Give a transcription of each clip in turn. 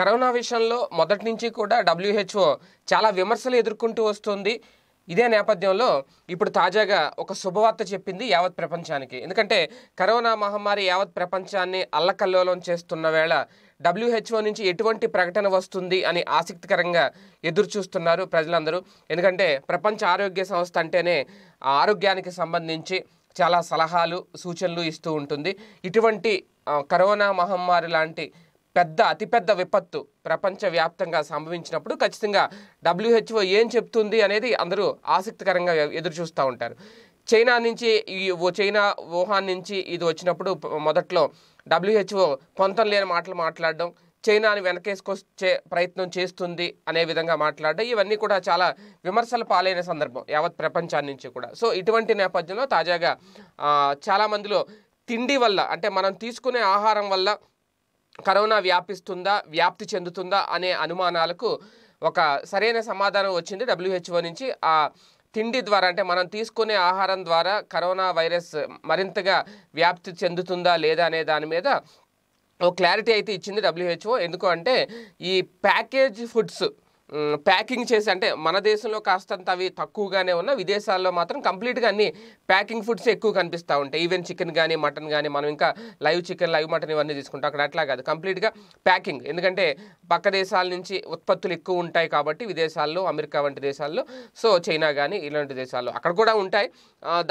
corona విషయంలో మొదటి నుంచి కూడా డబ్ల్యూహెచ్ఓ చాలా విమర్శలు ఎదుర్కొంటూ వస్తుంది ఇదే నేపథ్యంలో ఇప్పుడు తాజాగా ఒక శుభవార్త చెప్పింది యావత్ ప్రపంచానికి ఎందుకంటే కరోనా మహమ్మారి యావత్ ప్రపంచాన్ని అల్లకల్లోలం చేస్తున్న వేళ డబ్ల్యూహెచ్ఓ నుంచి ఎటువంటి ప్రకటన వస్తుంది అని ఆసక్తికరంగా ఎదురు చూస్తున్నారు ప్రజలందరూ ఎందుకంటే ప్రపంచ ఆరోగ్య సంస్థ అంటేనే ఆరోగ్యానికి సంబంధించి చాలా సలహాలు సూచనలు ఇస్తూ ఉంటుంది ఇటువంటి కరోనా మహమ్మారి లాంటి పెద్ద అతిపెద్ద విపత్తు ప్రపంచవ్యాప్తంగా సంభవించినప్పుడు ఖచ్చితంగా డబ్ల్యూహెచ్ఓ ఏం చెప్తుంది అనేది అందరూ ఆసక్తికరంగా ఎదురు చూస్తూ ఉంటారు చైనా నుంచి ఈ చైనా వుహాన్ నుంచి ఇది వచ్చినప్పుడు మొదట్లో డబ్ల్యూహెచ్ఓ పొంతం లేని మాటలు మాట్లాడడం చైనాని వెనకేసుకొచ్చే ప్రయత్నం చేస్తుంది అనే విధంగా మాట్లాడడం ఇవన్నీ కూడా చాలా విమర్శల పాలైన సందర్భం యావత్ ప్రపంచాన్ని నుంచి కూడా సో ఇటువంటి నేపథ్యంలో తాజాగా చాలామందిలో తిండి వల్ల అంటే మనం తీసుకునే ఆహారం వల్ల కరోనా వ్యాపిస్తుందా వ్యాప్తి చెందుతుందా అనే అనుమానాలకు ఒక సరైన సమాధానం వచ్చింది డబ్ల్యూహెచ్ఓ నుంచి ఆ తిండి ద్వారా అంటే మనం తీసుకునే ఆహారం ద్వారా కరోనా వైరస్ మరింతగా వ్యాప్తి చెందుతుందా లేదా అనే దాని మీద ఓ క్లారిటీ అయితే ఇచ్చింది డబ్ల్యూహెచ్ఓ ఎందుకు అంటే ఈ ప్యాకేజ్ ఫుడ్స్ ప్యాకింగ్ చేసి అంటే మన దేశంలో కాస్తంత అవి తక్కువగానే ఉన్న విదేశాల్లో మాత్రం కంప్లీట్గా అన్ని ప్యాకింగ్ ఫుడ్స్ ఎక్కువ కనిపిస్తూ ఉంటాయి ఈవెన్ చికెన్ కానీ మటన్ కానీ మనం ఇంకా లైవ్ చికెన్ లైవ్ మటన్ ఇవన్నీ తీసుకుంటాం అక్కడ అట్లా కాదు కంప్లీట్గా ప్యాకింగ్ ఎందుకంటే పక్క దేశాల నుంచి ఉత్పత్తులు ఎక్కువ ఉంటాయి కాబట్టి విదేశాల్లో అమెరికా వంటి దేశాల్లో సో చైనా కానీ ఇలాంటి దేశాల్లో అక్కడ కూడా ఉంటాయి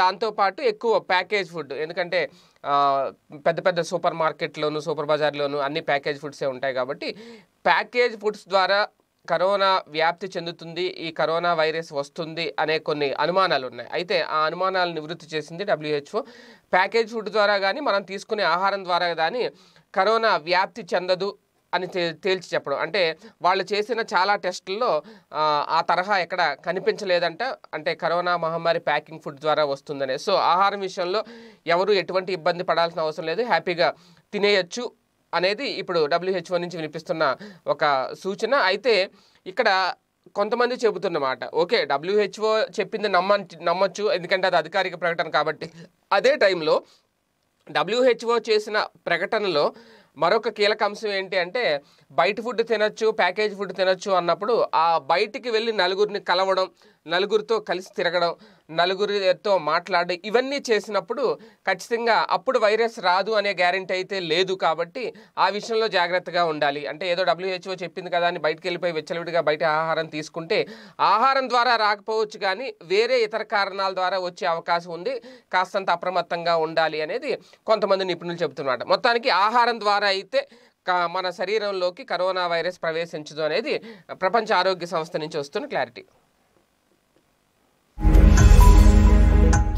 దాంతోపాటు ఎక్కువ ప్యాకేజ్ ఫుడ్ ఎందుకంటే పెద్ద పెద్ద సూపర్ మార్కెట్లోను సూపర్ బజార్లోను అన్ని ప్యాకేజ్ ఫుడ్సే ఉంటాయి కాబట్టి ప్యాకేజ్ ఫుడ్స్ ద్వారా కరోనా వ్యాప్తి చెందుతుంది ఈ కరోనా వైరస్ వస్తుంది అనే కొన్ని అనుమానాలు ఉన్నాయి అయితే ఆ అనుమానాలు నివృత్తి చేసింది డబ్ల్యూహెచ్ఓ ప్యాకేజ్ ఫుడ్ ద్వారా కానీ మనం తీసుకునే ఆహారం ద్వారా కానీ కరోనా వ్యాప్తి చెందదు అని తేల్చి చెప్పడం అంటే వాళ్ళు చేసిన చాలా టెస్టుల్లో ఆ తరహా ఎక్కడ కనిపించలేదంట అంటే కరోనా మహమ్మారి ప్యాకింగ్ ఫుడ్ ద్వారా వస్తుందనే సో ఆహారం విషయంలో ఎవరు ఎటువంటి ఇబ్బంది పడాల్సిన అవసరం లేదు హ్యాపీగా తినేయచ్చు అనేది ఇప్పుడు డబ్ల్యూహెచ్ఓ నుంచి వినిపిస్తున్న ఒక సూచన అయితే ఇక్కడ కొంతమంది చెబుతున్నమాట ఓకే డబ్ల్యూహెచ్ఓ చెప్పింది నమ్మ నమ్మచ్చు ఎందుకంటే అది అధికారిక ప్రకటన కాబట్టి అదే టైంలో డబ్ల్యూహెచ్ఓ చేసిన ప్రకటనలో మరొక కీలక అంశం ఏంటి అంటే బయట ఫుడ్ తినొచ్చు ప్యాకేజ్ ఫుడ్ తినచ్చు అన్నప్పుడు ఆ బయటికి వెళ్ళి నలుగురిని కలవడం నలుగురితో కలిసి తిరగడం నలుగురితో మాట్లాడి ఇవన్నీ చేసినప్పుడు ఖచ్చితంగా అప్పుడు వైరస్ రాదు అనే గ్యారంటీ అయితే లేదు కాబట్టి ఆ విషయంలో జాగ్రత్తగా ఉండాలి అంటే ఏదో డబ్ల్యూహెచ్ఓ చెప్పింది కదా అని బయటకు వెళ్ళిపోయి వెచ్చలవిడిగా బయట ఆహారం తీసుకుంటే ఆహారం ద్వారా రాకపోవచ్చు కానీ వేరే ఇతర కారణాల ద్వారా వచ్చే అవకాశం ఉంది కాస్తంత అప్రమత్తంగా ఉండాలి అనేది కొంతమంది నిపుణులు చెబుతున్నమాట మొత్తానికి ఆహారం ద్వారా అయితే మన శరీరంలోకి కరోనా వైరస్ ప్రవేశించదు అనేది ప్రపంచ ఆరోగ్య సంస్థ నుంచి వస్తున్న క్లారిటీ